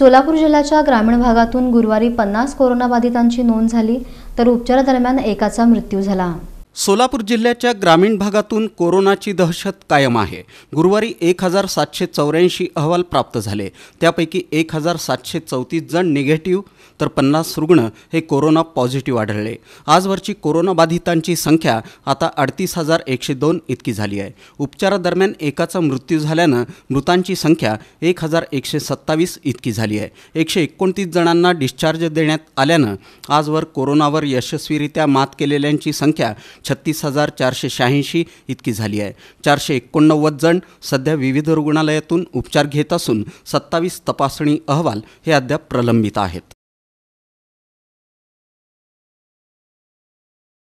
सोलापूर जिल्ह्याच्या ग्रामीण भागातून गुरुवारी पन्नास कोरोनाबाधितांची नोंद झाली तर उपचारादरम्यान एकाचा मृत्यू झाला सोलापूर जिल्ह्याच्या ग्रामीण भागातून कोरोनाची दहशत कायम आहे गुरुवारी एक हजार सातशे चौऱ्याऐंशी अहवाल प्राप्त झाले त्यापैकी एक हजार सातशे चौतीस जण निगेटिव्ह तर पन्नास रुग्ण हे कोरोना पॉझिटिव्ह आढळले आजवरची कोरोनाबाधितांची संख्या आता अडतीस हजार एकशे दोन इतकी झाली आहे उपचारादरम्यान एकाचा मृत्यू झाल्यानं मृतांची संख्या एक हजार एकशे सत्तावीस इतकी झाली आहे एकशे एकोणतीस जणांना डिस्चार्ज देण्यात आल्यानं आजवर कोरोनावर यशस्वीरित्या मात केलेल्यांची संख्या छत्तीस हजार चारशे शहाऐंशी इतकी झाली आहे चारशे एकोणनव्वद जण सध्या विविध रुग्णालयातून उपचार घेत असून सत्तावीस तपासणी अहवाल हे अद्याप प्रलंबित आहेत